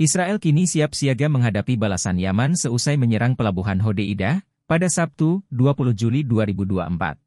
Israel kini siap siaga menghadapi balasan Yaman seusai menyerang pelabuhan Hodeidah pada Sabtu, 20 Juli 2024.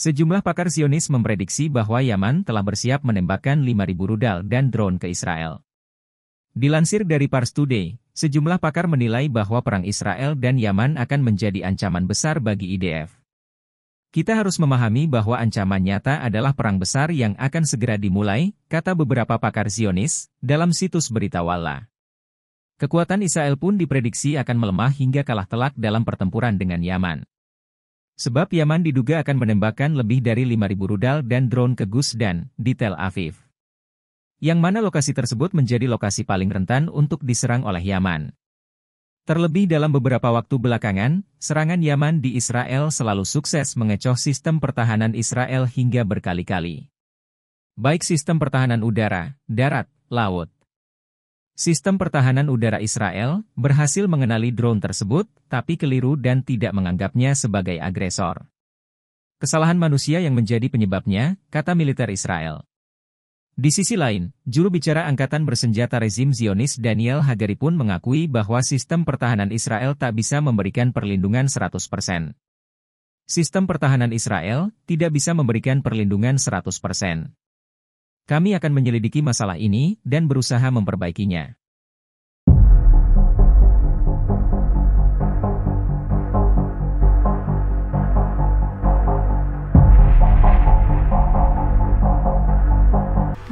Sejumlah pakar Zionis memprediksi bahwa Yaman telah bersiap menembakkan 5.000 rudal dan drone ke Israel. Dilansir dari Pars Today, sejumlah pakar menilai bahwa perang Israel dan Yaman akan menjadi ancaman besar bagi IDF. Kita harus memahami bahwa ancaman nyata adalah perang besar yang akan segera dimulai, kata beberapa pakar Zionis, dalam situs berita Walla. Kekuatan Israel pun diprediksi akan melemah hingga kalah telak dalam pertempuran dengan Yaman. Sebab Yaman diduga akan menembakkan lebih dari 5.000 rudal dan drone ke Gus Dan, di Tel Aviv. Yang mana lokasi tersebut menjadi lokasi paling rentan untuk diserang oleh Yaman. Terlebih dalam beberapa waktu belakangan, serangan Yaman di Israel selalu sukses mengecoh sistem pertahanan Israel hingga berkali-kali. Baik sistem pertahanan udara, darat, laut. Sistem pertahanan udara Israel berhasil mengenali drone tersebut, tapi keliru dan tidak menganggapnya sebagai agresor. Kesalahan manusia yang menjadi penyebabnya, kata militer Israel. Di sisi lain, juru bicara Angkatan Bersenjata Rezim Zionis Daniel Hagari pun mengakui bahwa sistem pertahanan Israel tak bisa memberikan perlindungan 100%. Sistem pertahanan Israel tidak bisa memberikan perlindungan 100%. Kami akan menyelidiki masalah ini dan berusaha memperbaikinya.